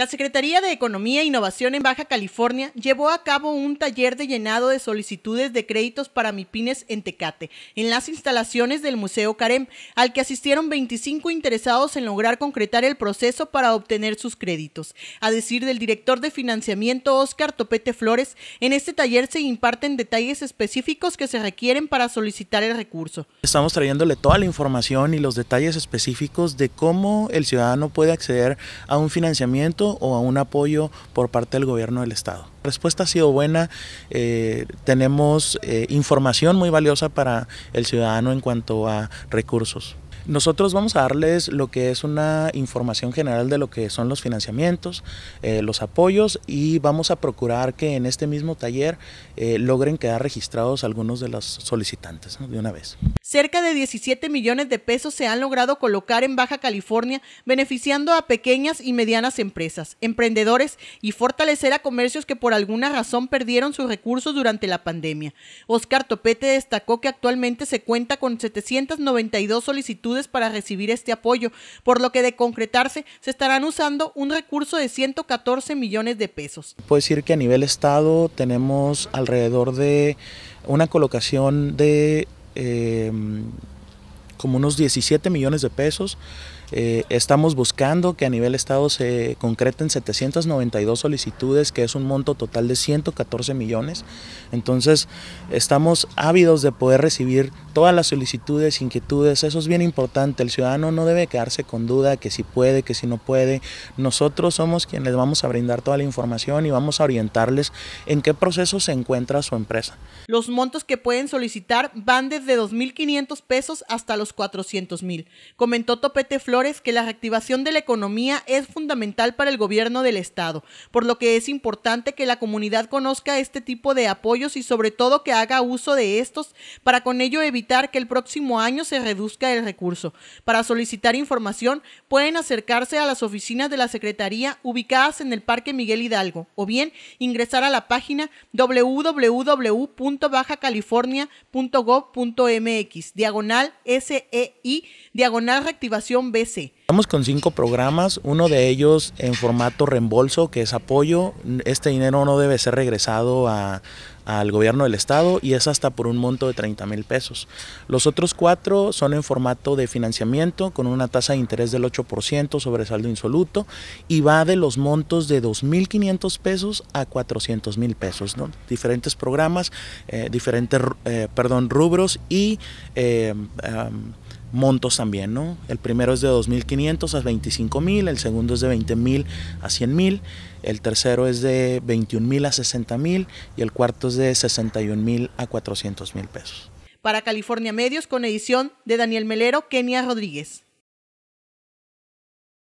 La Secretaría de Economía e Innovación en Baja California llevó a cabo un taller de llenado de solicitudes de créditos para MIPINES en Tecate, en las instalaciones del Museo Carem, al que asistieron 25 interesados en lograr concretar el proceso para obtener sus créditos. A decir del director de financiamiento Oscar Topete Flores, en este taller se imparten detalles específicos que se requieren para solicitar el recurso. Estamos trayéndole toda la información y los detalles específicos de cómo el ciudadano puede acceder a un financiamiento o a un apoyo por parte del gobierno del estado. La respuesta ha sido buena, eh, tenemos eh, información muy valiosa para el ciudadano en cuanto a recursos. Nosotros vamos a darles lo que es una información general de lo que son los financiamientos, eh, los apoyos y vamos a procurar que en este mismo taller logren quedar registrados algunos de los solicitantes de una vez. Cerca de 17 millones de pesos se han logrado colocar en Baja California, beneficiando a pequeñas y medianas empresas, emprendedores y fortalecer a comercios que por alguna razón perdieron sus recursos durante la pandemia. Oscar Topete destacó que actualmente se cuenta con 792 solicitudes para recibir este apoyo, por lo que de concretarse se estarán usando un recurso de 114 millones de pesos. Puedo decir que a nivel estado tenemos alrededor de una colocación de eh, como unos 17 millones de pesos. Eh, estamos buscando que a nivel estado se concreten 792 solicitudes, que es un monto total de 114 millones. Entonces, estamos ávidos de poder recibir todas las solicitudes, inquietudes. Eso es bien importante. El ciudadano no debe quedarse con duda que si puede, que si no puede. Nosotros somos quienes vamos a brindar toda la información y vamos a orientarles en qué proceso se encuentra su empresa. Los montos que pueden solicitar van desde 2.500 pesos hasta los cuatrocientos mil. Comentó Topete Flores que la reactivación de la economía es fundamental para el gobierno del Estado, por lo que es importante que la comunidad conozca este tipo de apoyos y sobre todo que haga uso de estos para con ello evitar que el próximo año se reduzca el recurso. Para solicitar información pueden acercarse a las oficinas de la Secretaría ubicadas en el Parque Miguel Hidalgo o bien ingresar a la página www.bajacalifornia.gov.mx diagonal S y e diagonal reactivación BC. Estamos con cinco programas, uno de ellos en formato reembolso, que es apoyo. Este dinero no debe ser regresado a, al gobierno del estado y es hasta por un monto de 30 mil pesos. Los otros cuatro son en formato de financiamiento con una tasa de interés del 8% sobre saldo insoluto y va de los montos de 2.500 pesos a 400 mil pesos. Diferentes programas, eh, diferentes, eh, perdón, rubros y... Eh, montos también, ¿no? El primero es de 2.500 a 25.000, el segundo es de 20.000 a 100.000, el tercero es de 21.000 a 60.000 y el cuarto es de 61.000 a 400.000 pesos. Para California Medios, con edición de Daniel Melero, Kenia Rodríguez.